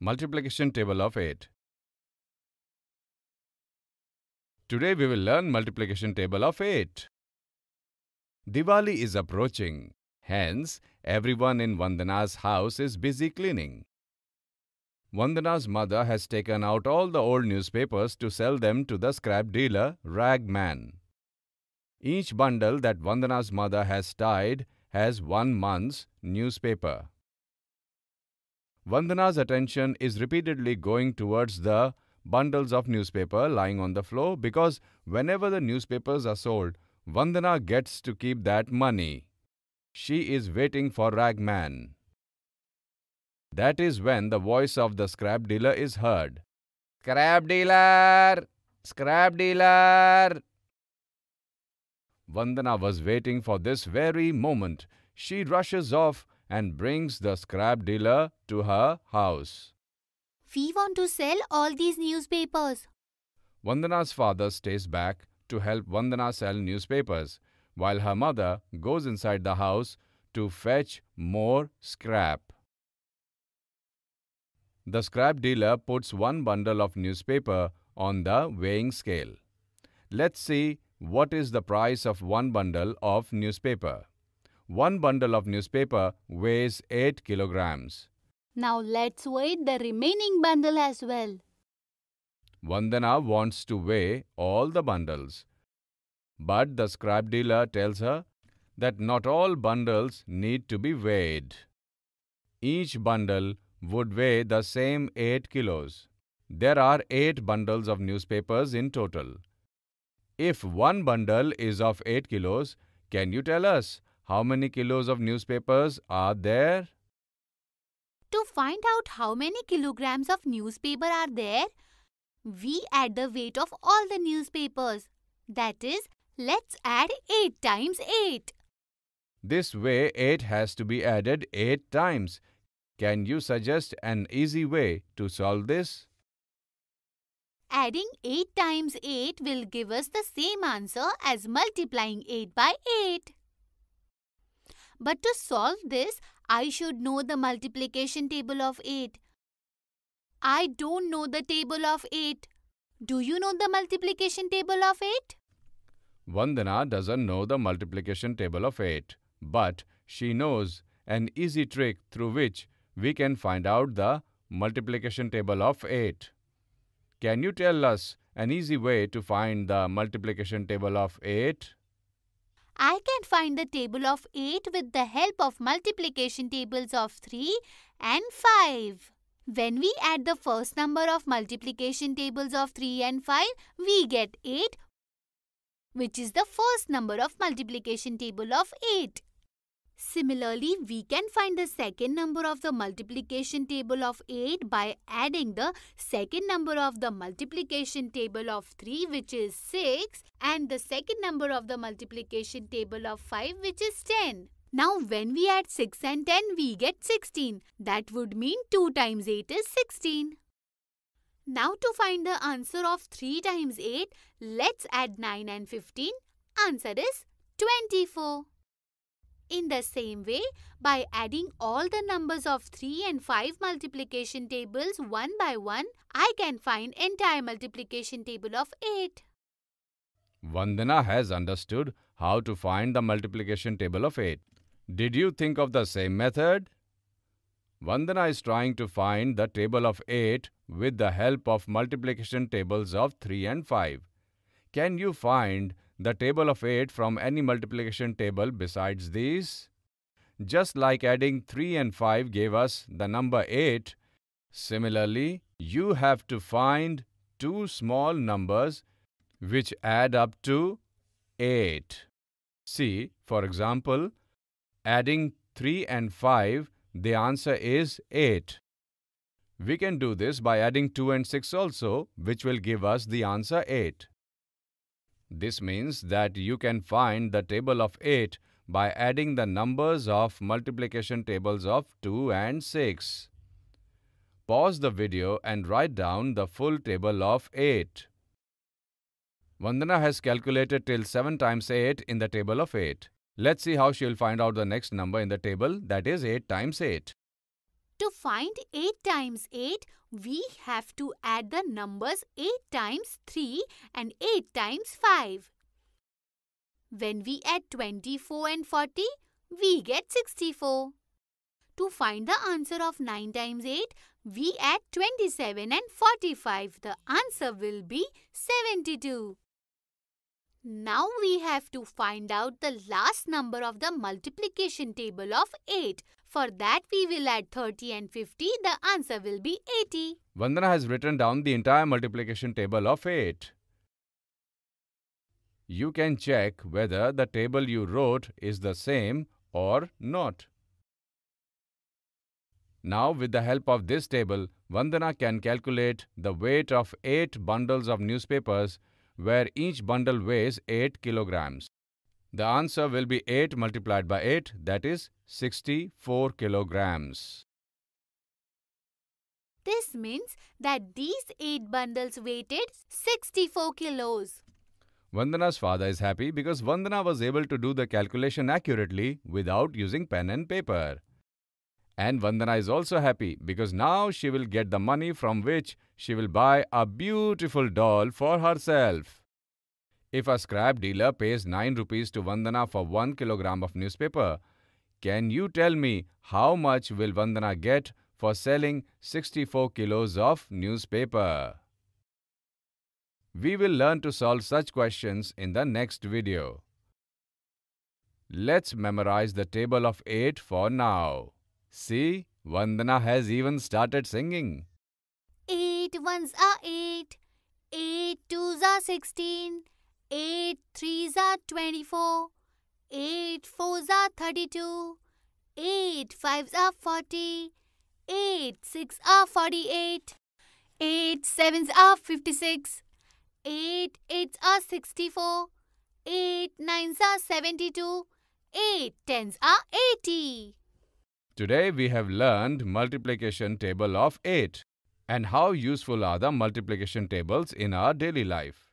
Multiplication table of 8. Today we will learn multiplication table of 8. Diwali is approaching. Hence, everyone in Vandana's house is busy cleaning. Vandana's mother has taken out all the old newspapers to sell them to the scrap dealer, Ragman. Each bundle that Vandana's mother has tied has one month's newspaper. Vandana's attention is repeatedly going towards the bundles of newspaper lying on the floor because whenever the newspapers are sold, Vandana gets to keep that money. She is waiting for Ragman. That is when the voice of the scrap dealer is heard. Scrap dealer! Scrap dealer! Vandana was waiting for this very moment. She rushes off and brings the scrap dealer to her house. We want to sell all these newspapers. Vandana's father stays back to help Vandana sell newspapers, while her mother goes inside the house to fetch more scrap. The scrap dealer puts one bundle of newspaper on the weighing scale. Let's see what is the price of one bundle of newspaper. One bundle of newspaper weighs 8 kilograms. Now let's weigh the remaining bundle as well. Vandana wants to weigh all the bundles. But the scrap dealer tells her that not all bundles need to be weighed. Each bundle would weigh the same 8 kilos. There are 8 bundles of newspapers in total. If one bundle is of 8 kilos, can you tell us how many kilos of newspapers are there? To find out how many kilograms of newspaper are there, we add the weight of all the newspapers. That is, let's add 8 times 8. This way, 8 has to be added 8 times. Can you suggest an easy way to solve this? Adding 8 times 8 will give us the same answer as multiplying 8 by 8. But to solve this, I should know the multiplication table of 8. I don't know the table of 8. Do you know the multiplication table of 8? Vandana doesn't know the multiplication table of 8, but she knows an easy trick through which we can find out the multiplication table of 8. Can you tell us an easy way to find the multiplication table of 8? I can find the table of 8 with the help of multiplication tables of 3 and 5. When we add the first number of multiplication tables of 3 and 5, we get 8, which is the first number of multiplication table of 8. Similarly, we can find the second number of the multiplication table of 8 by adding the second number of the multiplication table of 3 which is 6 and the second number of the multiplication table of 5 which is 10. Now when we add 6 and 10 we get 16. That would mean 2 times 8 is 16. Now to find the answer of 3 times 8, let's add 9 and 15. Answer is 24. In the same way, by adding all the numbers of 3 and 5 multiplication tables one by one, I can find entire multiplication table of 8. Vandana has understood how to find the multiplication table of 8. Did you think of the same method? Vandana is trying to find the table of 8 with the help of multiplication tables of 3 and 5. Can you find the table of 8 from any multiplication table besides these. Just like adding 3 and 5 gave us the number 8, similarly, you have to find two small numbers which add up to 8. See, for example, adding 3 and 5, the answer is 8. We can do this by adding 2 and 6 also, which will give us the answer 8. This means that you can find the table of 8 by adding the numbers of multiplication tables of 2 and 6. Pause the video and write down the full table of 8. Vandana has calculated till 7 times 8 in the table of 8. Let's see how she will find out the next number in the table that is 8 times 8. To find 8 times 8, we have to add the numbers 8 times 3 and 8 times 5. When we add 24 and 40, we get 64. To find the answer of 9 times 8, we add 27 and 45. The answer will be 72. Now we have to find out the last number of the multiplication table of 8. For that we will add 30 and 50. The answer will be 80. Vandana has written down the entire multiplication table of 8. You can check whether the table you wrote is the same or not. Now with the help of this table, Vandana can calculate the weight of 8 bundles of newspapers where each bundle weighs 8 kilograms. The answer will be 8 multiplied by 8, that is 64 kilograms. This means that these 8 bundles weighted 64 kilos. Vandana's father is happy because Vandana was able to do the calculation accurately without using pen and paper. And Vandana is also happy because now she will get the money from which she will buy a beautiful doll for herself. If a scrap dealer pays 9 rupees to Vandana for 1 kilogram of newspaper, can you tell me how much will Vandana get for selling 64 kilos of newspaper? We will learn to solve such questions in the next video. Let's memorize the table of 8 for now. See, Vandana has even started singing. Eight ones are eight, eight twos are sixteen, eight threes are twenty-four, eight fours are thirty-two, eight fives are forty, eight six are forty-eight, eight sevens are fifty-six, eight eights are sixty-four, eight nines are seventy-two, eight tens are eighty. Today we have learned multiplication table of 8 and how useful are the multiplication tables in our daily life.